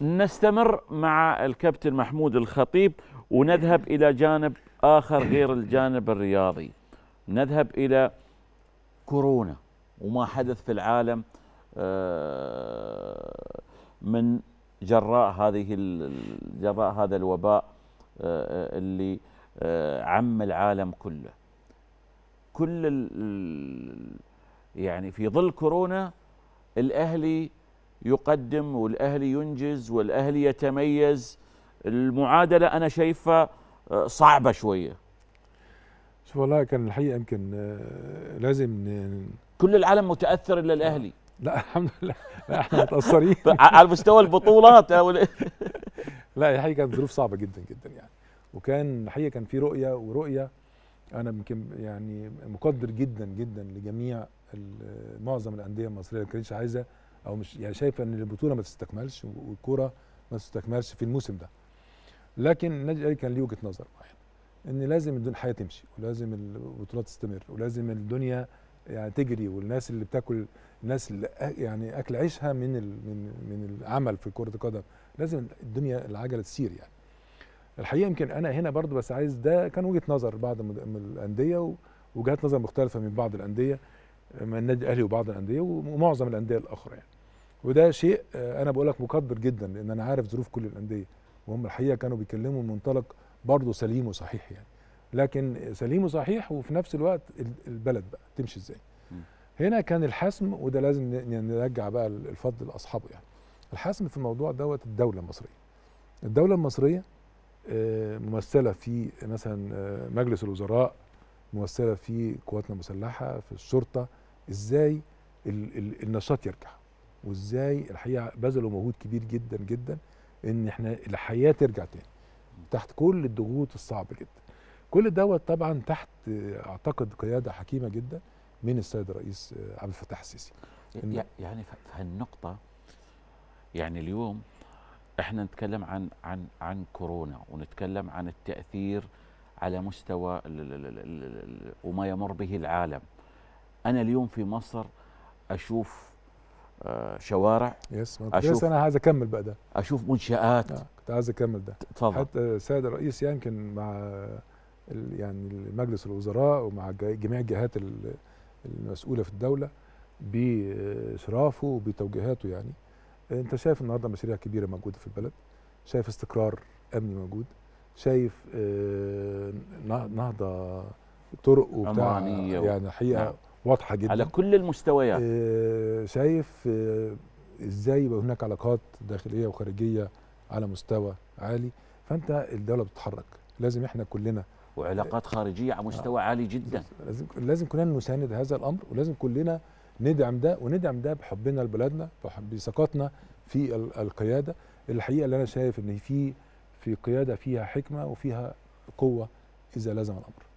نستمر مع الكابتن محمود الخطيب ونذهب إلى جانب آخر غير الجانب الرياضي نذهب إلى كورونا وما حدث في العالم آه، من جراء هذه جراء هذا الوباء آه، آه، اللي عم العالم كله كل يعني في ظل كورونا الاهلي يقدم والأهلي ينجز والأهلي يتميز المعادلة أنا شايفها آه، صعبة شوية شوف والله كان الحقيقة يمكن آه، لازم كل العالم متأثر إلا الأهلي آه، لا الحمد لله احنا متأثرين على مستوى البطولات لا الحقيقة كانت ظروف صعبة جدا جدا يعني وكان الحقيقة كان في رؤية ورؤية أنا يمكن يعني مقدر جدا جدا لجميع معظم الأندية المصرية ما كانتش عايزة او مش يعني شايفه ان البطوله ما تستكملش والكوره ما تستكملش في الموسم ده لكن النادي الاهلي كان ليه وجهه نظر معينه ان لازم الحياه تمشي ولازم البطولات تستمر ولازم الدنيا يعني تجري والناس اللي بتاكل الناس اللي يعني اكل عيشها من من من العمل في كره القدم لازم الدنيا العجله تسير يعني الحقيقه يمكن انا هنا برضو بس عايز ده كان وجهه نظر بعض من الانديه وجهات نظر مختلفه من بعض الانديه من النادي الاهلي وبعض الانديه ومعظم الانديه الاخرى يعني وده شيء آه، انا بقول لك مقدر جدا لان انا عارف ظروف كل الانديه وهم الحقيقه كانوا بيتكلموا من منطلق برضه سليم وصحيح يعني لكن سليم وصحيح وفي نفس الوقت البلد بقى تمشي ازاي هنا كان الحسم وده لازم نرجع بقى الفضل لاصحابه يعني الحسم في الموضوع دوت الدوله المصريه الدوله المصريه آه، ممثله في مثلا آه، مجلس الوزراء ممثله في قواتنا المسلحه في الشرطه ازاي ال ال النشاط يرجع وازاي الحقيقه بذلوا مجهود كبير جدا جدا ان احنا الحياه ترجع تاني تحت كل الضغوط الصعبه جدا كل دوت طبعا تحت اعتقد قياده حكيمه جدا من السيد الرئيس عبد الفتاح السيسي يعني في هالنقطه يعني اليوم احنا نتكلم عن عن عن كورونا ونتكلم عن التاثير على مستوى وما يمر به العالم أنا اليوم في مصر أشوف آه، شوارع يس أشوف أنا عايز أكمل بقى ده أشوف منشآت آه. كنت عايز أكمل ده تفضل حتى السيد الرئيس يمكن مع يعني مجلس الوزراء ومع جميع الجهات المسؤولة في الدولة بإشرافه وبتوجيهاته يعني أنت شايف النهاردة مشاريع كبيرة موجودة في البلد شايف استقرار أمني موجود شايف آه، نهضه طرق وبتاع يعني حقيقه نعم. واضحه جدا على كل المستويات آه، شايف آه، ازاي يبقى هناك علاقات داخليه وخارجيه على مستوى عالي فانت الدوله بتتحرك لازم احنا كلنا وعلاقات خارجيه على مستوى نعم. عالي جدا لازم لازم كلنا نساند هذا الامر ولازم كلنا ندعم ده وندعم ده بحبنا لبلدنا بثقتنا في القياده الحقيقه اللي انا شايف ان في في قياده فيها حكمه وفيها قوه اذا لزم الامر